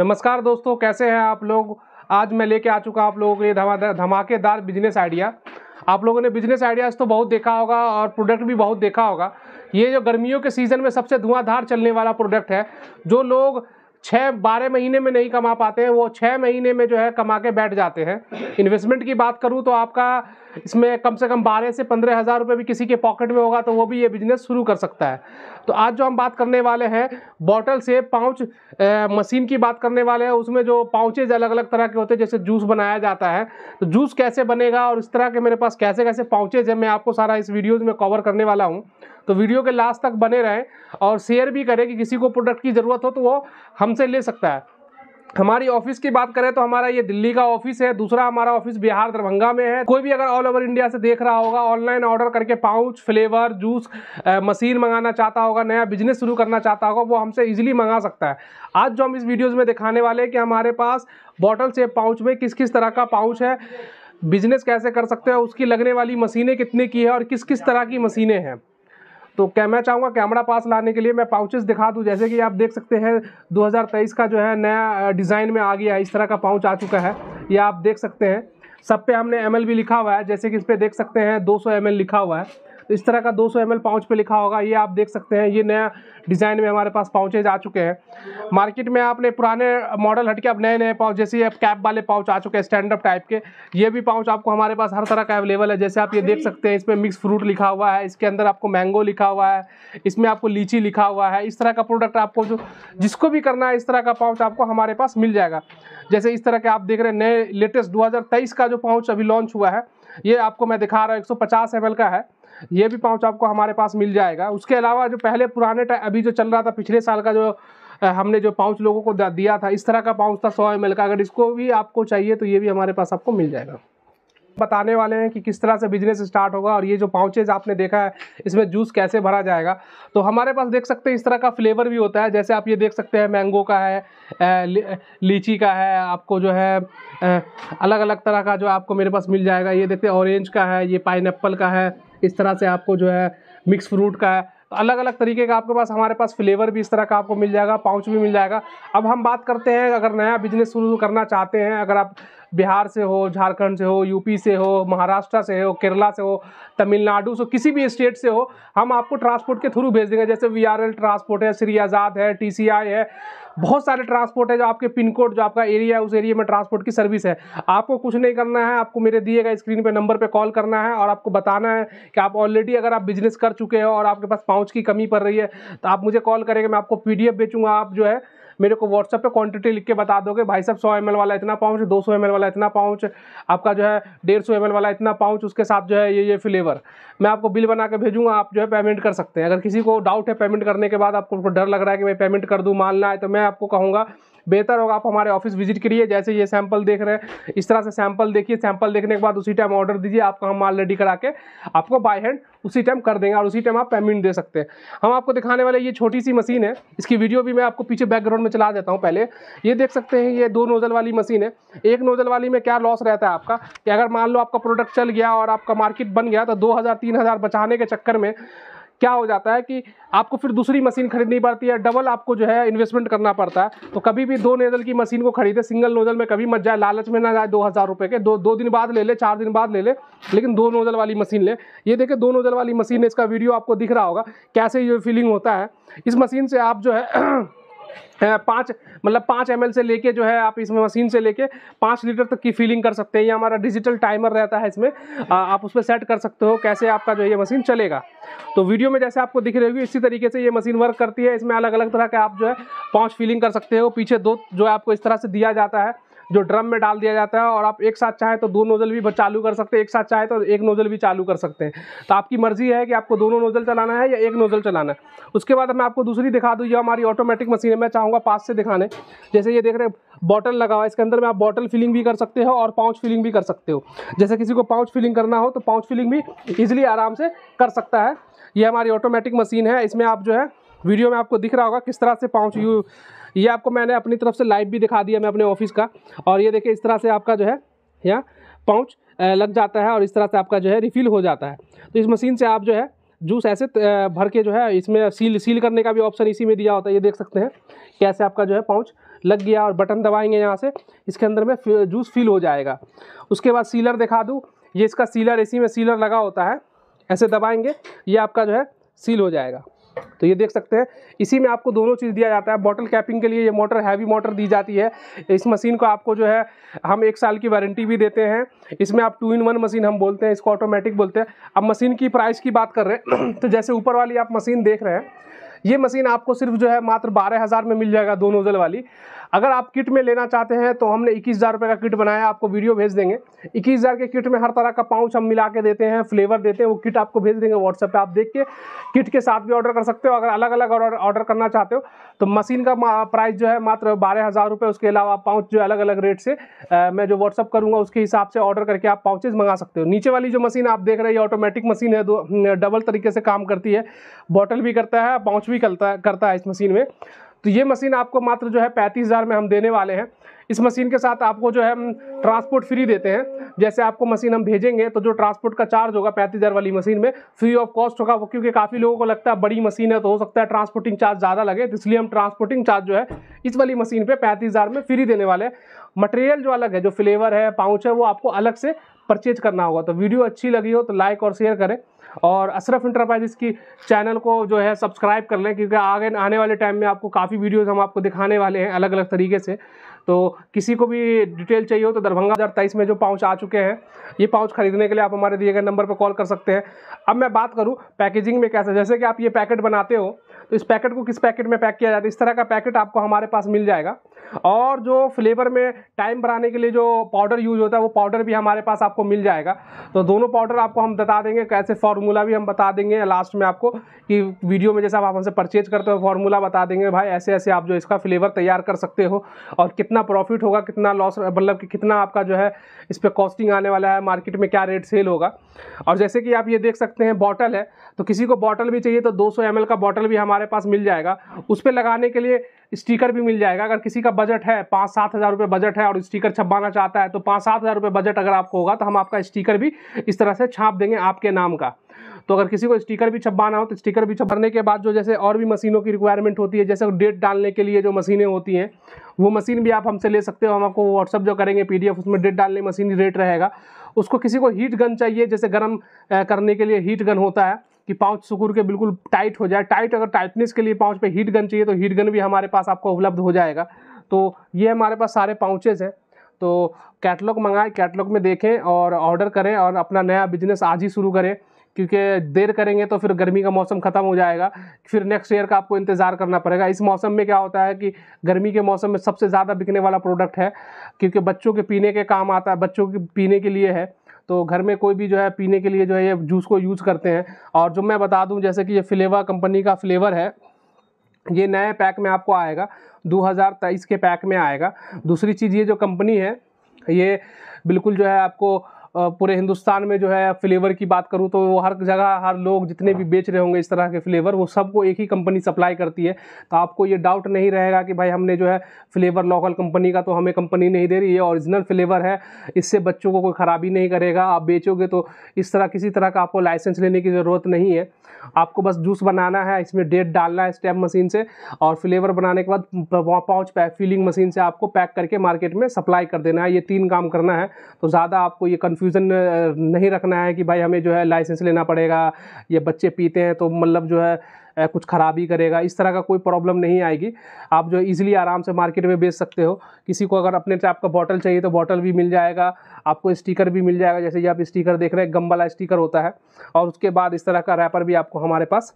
नमस्कार दोस्तों कैसे हैं आप लोग आज मैं लेके आ चुका आप लोगों के लिए धमाकेदार बिजनेस आइडिया आप लोगों ने बिजनेस आइडियाज़ तो बहुत देखा होगा और प्रोडक्ट भी बहुत देखा होगा ये जो गर्मियों के सीज़न में सबसे धुआंधार चलने वाला प्रोडक्ट है जो लोग छः बारह महीने में नहीं कमा पाते हैं वो छः महीने में जो है कमा के बैठ जाते हैं इन्वेस्टमेंट की बात करूँ तो आपका इसमें कम से कम बारह से पंद्रह हज़ार रुपये भी किसी के पॉकेट में होगा तो वो भी ये बिजनेस शुरू कर सकता है तो आज जो हम बात करने वाले हैं बॉटल से पाउच मशीन की बात करने वाले हैं उसमें जो पाउचेज अलग अलग तरह के होते हैं जैसे जूस बनाया जाता है तो जूस कैसे बनेगा और इस तरह के मेरे पास कैसे कैसे पाउचेज है मैं आपको सारा इस वीडियोज़ में कवर करने वाला हूँ तो वीडियो के लास्ट तक बने रहें और शेयर भी करें कि किसी को प्रोडक्ट की ज़रूरत हो तो वो हमसे ले सकता है हमारी ऑफिस की बात करें तो हमारा ये दिल्ली का ऑफिस है दूसरा हमारा ऑफिस बिहार दरभंगा में है कोई भी अगर ऑल ओवर इंडिया से देख रहा होगा ऑनलाइन ऑर्डर करके पाउच फ्लेवर जूस मशीन मंगाना चाहता होगा नया बिजनेस शुरू करना चाहता होगा वो हमसे इजीली मंगा सकता है आज जो हम इस वीडियोज़ में दिखाने वाले हैं कि हमारे पास बॉटल से पाउच में किस किस तरह का पाउच है बिजनेस कैसे कर सकते हैं उसकी लगने वाली मशीनें कितने की है और किस किस तरह की मशीनें हैं तो क्या मैं चाहूँगा कैमरा पास लाने के लिए मैं पाउचेस दिखा दूँ जैसे कि आप देख सकते हैं 2023 का जो है नया डिज़ाइन में आ गया है इस तरह का पाउच आ चुका है ये आप देख सकते हैं सब पे हमने एम लिखा हुआ है जैसे कि इस पर देख सकते हैं दो सौ लिखा हुआ है तो इस तरह का 200 सौ एम पाउच पे लिखा होगा ये आप देख सकते हैं ये नया डिज़ाइन में हमारे पास पाउचेज आ चुके हैं मार्केट में आपने पुराने मॉडल हटके अब नए नए पाउच जैसे ये कैप वाले पाउच आ चुके हैं स्टैंडअप टाइप के ये भी पाउच आपको हमारे पास हर तरह का अवेलेबल है जैसे आप ये देख सकते हैं इसमें मिक्स फ्रूट लिखा हुआ है इसके अंदर आपको मैंगो लिखा हुआ है इसमें आपको लीची लिखा हुआ है इस तरह का प्रोडक्ट आपको जो जिसको भी करना है इस तरह का पाउच आपको हमारे पास मिल जाएगा जैसे इस तरह के आप देख रहे हैं नए लेटेस्ट 2023 का जो पाउच अभी लॉन्च हुआ है ये आपको मैं दिखा रहा हूँ 150 सौ का है ये भी पाउच आपको हमारे पास मिल जाएगा उसके अलावा जो पहले पुराने अभी जो चल रहा था पिछले साल का जो हमने जो पाउच लोगों को दिया था इस तरह का पाउच था सौ एम का अगर इसको भी आपको चाहिए तो ये भी हमारे पास आपको मिल जाएगा बताने वाले हैं कि किस तरह से बिजनेस स्टार्ट होगा और ये जो पाउचेज आपने देखा है इसमें जूस कैसे भरा जाएगा तो हमारे पास देख सकते हैं इस तरह का फ्लेवर भी होता है जैसे आप ये देख सकते हैं मैंगो का है लीची का है आपको जो है अलग अलग तरह का जो आपको मेरे पास मिल जाएगा ये देखते हैं ऑरेंज का है ये पाइन का है इस तरह से आपको जो है मिक्स फ्रूट का है तो अलग अलग तरीके का आपके पास हमारे पास फ्लेवर भी इस तरह का आपको मिल जाएगा पाउच भी मिल जाएगा अब हम बात करते हैं अगर नया बिजनेस शुरू करना चाहते हैं अगर आप बिहार से हो झारखंड से हो यूपी से हो महाराष्ट्र से हो केरला से हो तमिलनाडु से किसी भी स्टेट से हो हम आपको ट्रांसपोर्ट के थ्रू भेज देंगे जैसे वी ट्रांसपोर्ट है श्री आज़ाद है टी है बहुत सारे ट्रांसपोर्ट है जो आपके पिन कोड जो आपका एरिया है उस एरिया में ट्रांसपोर्ट की सर्विस है आपको कुछ नहीं करना है आपको मेरे दिए गए स्क्रीन पर नंबर पर कॉल करना है और आपको बताना है कि आप ऑलरेडी अगर आप बिजनेस कर चुके हैं और आपके पास पाउच की कमी पड़ रही है तो आप मुझे कॉल करेंगे मैं आपको पी बेचूंगा आप जो है मेरे को व्हाट्सएप पे क्वांटिटी लिख के बता दोगे भाई साहब सौ एम वाला इतना पाउच दो सौ वाला इतना पाउच आपका जो है डेढ़ सौ वाला इतना पाउच उसके साथ जो है ये ये फ्लेवर मैं आपको बिल बना के भेजूंगा आप जो है पेमेंट कर सकते हैं अगर किसी को डाउट है पेमेंट करने के बाद आपको डर लग रहा है कि मैं पेमेंट कर दूँ माल ना आए तो मैं आपको कहूँगा बेहतर होगा आप हमारे ऑफिस विजिट करिए जैसे ये सैंपल देख रहे हैं इस तरह से सैंपल देखिए सैंपल देखने के बाद उसी टाइम ऑर्डर दीजिए आपका हम माल रेडी करा के आपको बाय हैंड उसी टाइम कर देंगे और उसी टाइम आप पेमेंट दे सकते हैं हम आपको दिखाने वाले ये छोटी सी मशीन है इसकी वीडियो भी मैं आपको पीछे बैकग्राउंड में चला देता हूँ पहले ये देख सकते हैं ये दो नोज़ल वाली मशीन है एक नोज़ल वाली में क्या लॉस रहता है आपका कि अगर मान लो आपका प्रोडक्ट चल गया और आपका मार्केट बन गया तो दो हज़ार बचाने के चक्कर में क्या हो जाता है कि आपको फिर दूसरी मशीन खरीदनी पड़ती है डबल आपको जो है इन्वेस्टमेंट करना पड़ता है तो कभी भी दो नोजल की मशीन को खरीदे सिंगल नोजल में कभी मत जाए लालच में ना जाए दो हज़ार रुपये के दो दो दिन बाद ले ले चार दिन बाद ले ले लेकिन दो नोजल वाली मशीन ले ये देखे दो नोजल वाली मशीन है इसका वीडियो आपको दिख रहा होगा कैसे ये फीलिंग होता है इस मशीन से आप जो है पाँच मतलब पाँच एम से लेके जो है आप इसमें मशीन से लेके पाँच लीटर तक की फीलिंग कर सकते हैं ये हमारा डिजिटल टाइमर रहता है इसमें आ, आप उस पर सेट कर सकते हो कैसे आपका जो ये मशीन चलेगा तो वीडियो में जैसे आपको दिख रही होगी इसी तरीके से ये मशीन वर्क करती है इसमें अलग अलग तरह के आप जो है पाँच फीलिंग कर सकते हो पीछे दो जो है आपको इस तरह से दिया जाता है जो ड्रम में डाल दिया जाता है और आप एक साथ चाहे तो दो नोज़ल भी चालू कर सकते हैं एक साथ चाहे तो एक नोज़ल भी चालू कर सकते हैं तो आपकी मर्ज़ी है कि आपको दोनों नोज़ल चलाना है या एक नोज़ल चलाना है उसके बाद मैं आपको दूसरी दिखा दूँ ये हमारी ऑटोमेटिक मशीन है मैं चाहूँगा पास से दिखाने जैसे ये देख रहे हैं बॉटल लगा हुआ है इसके अंदर में आप बॉटल फिलिंग भी कर सकते हो और पाउच फिलिंग भी कर सकते हो जैसे किसी को पाउच फिलिंग करना हो तो पाउच फिलिंग भी ईजिली आराम से कर सकता है ये हमारी ऑटोमेटिक मशीन है इसमें आप जो है वीडियो में आपको दिख रहा होगा किस तरह से पाउच यू ये आपको मैंने अपनी तरफ से लाइव भी दिखा दिया मैं अपने ऑफिस का और ये देखिए इस तरह से आपका जो है यहाँ पाउच लग जाता है और इस तरह से आपका जो है रिफ़िल हो जाता है तो इस मशीन से आप जो है जूस ऐसे भर के जो है इसमें सील सील करने का भी ऑप्शन इसी में दिया होता है ये देख सकते हैं कैसे आपका जो है पाउच लग गया और बटन दबाएंगे यहाँ से इसके अंदर में जूस फिल हो जाएगा उसके बाद सीलर दिखा दूँ ये इसका सीलर इसी में सीलर लगा होता है ऐसे दबाएंगे ये आपका जो है सील हो जाएगा तो ये देख सकते हैं इसी में आपको दोनों चीज़ दिया जाता है बॉटल कैपिंग के लिए ये मोटर हैवी मोटर दी जाती है इस मशीन को आपको जो है हम एक साल की वारंटी भी देते हैं इसमें आप टू इन वन मशीन हम बोलते हैं इसको ऑटोमेटिक बोलते हैं अब मशीन की प्राइस की बात कर रहे हैं तो जैसे ऊपर वाली आप मशीन देख रहे हैं ये मशीन आपको सिर्फ जो है मात्र बारह हज़ार में मिल जाएगा दो नोज़ल वाली अगर आप किट में लेना चाहते हैं तो हमने इक्कीस हज़ार का किट बनाया आपको वीडियो भेज देंगे इक्कीस हज़ार के किट में हर तरह का पाउच हम मिला के देते हैं फ्लेवर देते हैं वो किट आपको भेज देंगे व्हाट्सएप पर आप देख के किट के साथ भी ऑर्डर कर सकते हो अगर अलग अलग ऑर्डर करना चाहते हो तो मशीन का प्राइस जो है मात्र बारह हज़ार रुपये उसके अलावा पाउच जो अलग अलग रेट से मैं जो व्हाट्सअप करूँगा उसके हिसाब से ऑर्डर करके आप पाउचेज मंगा सकते हो नीचे वाली जो मशीन आप देख रहे हैं ऑटोमेटिक मशीन है दो डबल तरीके से काम करती है बॉटल भी करता है पाउच भी करता है इस मशीन में तो ये मशीन आपको मात्र जो है पैंतीस हज़ार में हम देने वाले हैं इस मशीन के साथ आपको जो है हम ट्रांसपोर्ट फ्री देते हैं जैसे आपको मशीन हम भेजेंगे तो जो ट्रांसपोर्ट का चार्ज होगा पैंतीस हज़ार वाली मशीन में फ्री ऑफ कॉस्ट होगा वो क्योंकि काफ़ी लोगों को लगता है बड़ी मशीन है तो हो सकता है ट्रांसपोर्टिंग चार्ज ज़्यादा लगे तो इसलिए हम ट्रांसपोर्टिंग चार्ज जो है इस वाली मशीन पर पैंतीस में फ्री देने वाले हैं मटेरियल जो अलग है जो फ्लेवर है पाउच है वो आपको अलग से परचेज करना होगा तो वीडियो अच्छी लगी हो तो लाइक और शेयर करें और अशरफ इंटरप्राइजेस की चैनल को जो है सब्सक्राइब कर लें क्योंकि आगे आने वाले टाइम में आपको काफ़ी वीडियोस हम आपको दिखाने वाले हैं अलग अलग तरीके से तो किसी को भी डिटेल चाहिए हो तो दरभंगा हज़ार तेईस में जो पाउच आ चुके हैं ये पाउच खरीदने के लिए आप हमारे दिए गए नंबर पर कॉल कर सकते हैं अब मैं बात करूँ पैकेजिंग में कैसा जैसे कि आप ये पैकेट बनाते हो तो इस पैकेट को किस पैकेट में पैक किया जाता है इस तरह का पैकेट आपको हमारे पास मिल जाएगा और जो फ्लेवर में टाइम बढ़ाने के लिए जो पाउडर यूज होता है वो पाउडर भी हमारे पास आपको मिल जाएगा तो दोनों पाउडर आपको हम बता देंगे कैसे फार्मूला भी हम बता देंगे लास्ट में आपको कि वीडियो में जैसा आप हमसे परचेज करते हो फार्मूला बता देंगे भाई ऐसे ऐसे आप जो इसका फ्लेवर तैयार कर सकते हो और कितना प्रॉफिट होगा कितना लॉस मतलब कि कितना आपका जो है इस पर कॉस्टिंग आने वाला है मार्केट में क्या रेट सेल होगा और जैसे कि आप ये देख सकते हैं बॉटल है तो किसी को बॉटल भी चाहिए तो दो सौ का बॉटल भी हमारे हमारे पास मिल जाएगा उस पर लगाने के लिए स्टिकर भी मिल जाएगा अगर किसी का बजट है पाँच सात हज़ार रुपये बजट है और स्टिकर छपवाना चाहता है तो पाँच सात हज़ार रुपये बजट अगर आपको होगा तो हम आपका स्टिकर भी इस तरह से छाप देंगे आपके नाम का तो अगर किसी को स्टिकर भी छपवाना हो तो स्टिकर भी छपरने के बाद जो जैसे और भी मशीनों की रिक्वायरमेंट होती है जैसे डेट डालने के लिए जो मशीनें होती हैं वो मशीन भी आप हमसे ले सकते हो हम आपको व्हाट्सअप जो करेंगे पी उसमें डेट डालने मशीन रेट रहेगा उसको किसी को हीट गन चाहिए जैसे गर्म करने के लिए हीट गन होता है कि पाउच सुकुर के बिल्कुल टाइट हो जाए टाइट अगर टाइटनेस के लिए पाउच पे हीट गन चाहिए तो हीट गन भी हमारे पास आपको उपलब्ध हो जाएगा तो ये हमारे पास सारे पाउचेज़ हैं तो कैटलॉग मंगाएं कैटलॉग में देखें और ऑर्डर करें और अपना नया बिजनेस आज ही शुरू करें क्योंकि देर करेंगे तो फिर गर्मी का मौसम ख़त्म हो जाएगा फिर नेक्स्ट ईयर का आपको इंतज़ार करना पड़ेगा इस मौसम में क्या होता है कि गर्मी के मौसम में सबसे ज़्यादा बिकने वाला प्रोडक्ट है क्योंकि बच्चों के पीने के काम आता है बच्चों के पीने के लिए है तो घर में कोई भी जो है पीने के लिए जो है ये जूस को यूज़ करते हैं और जो मैं बता दूं जैसे कि ये फ्लेवर कंपनी का फ्लेवर है ये नए पैक में आपको आएगा 2023 के पैक में आएगा दूसरी चीज़ ये जो कंपनी है ये बिल्कुल जो है आपको पूरे हिंदुस्तान में जो है फ्लेवर की बात करूँ तो हर जगह हर लोग जितने भी हाँ। बेच रहे होंगे इस तरह के फ्लेवर वो सबको एक ही कंपनी सप्लाई करती है तो आपको ये डाउट नहीं रहेगा कि भाई हमने जो है फ्लेवर लोकल कंपनी का तो हमें कंपनी नहीं दे रही है ओरिजिनल फ्लेवर है इससे बच्चों को कोई ख़राबी नहीं करेगा आप बेचोगे तो इस तरह किसी तरह का आपको लाइसेंस लेने की ज़रूरत नहीं है आपको बस जूस बनाना है इसमें डेट डालना है स्टैम्प मशीन से और फ्लेवर बनाने के बाद पाउच पैक फीलिंग मशीन से आपको पैक करके मार्केट में सप्लाई कर देना है ये तीन काम करना है तो ज़्यादा आपको ये कन्फ्यू कन्फ्यूज़न नहीं रखना है कि भाई हमें जो है लाइसेंस लेना पड़ेगा ये बच्चे पीते हैं तो मतलब जो है कुछ ख़राबी करेगा इस तरह का कोई प्रॉब्लम नहीं आएगी आप जो इजीली आराम से मार्केट में बेच सकते हो किसी को अगर अपने टाइप का बॉटल चाहिए तो बॉटल भी मिल जाएगा आपको स्टिकर भी मिल जाएगा जैसे ये आप स्टिकर देख रहे हैं गम वाला स्टिकर होता है और उसके बाद इस तरह का रैपर भी आपको हमारे पास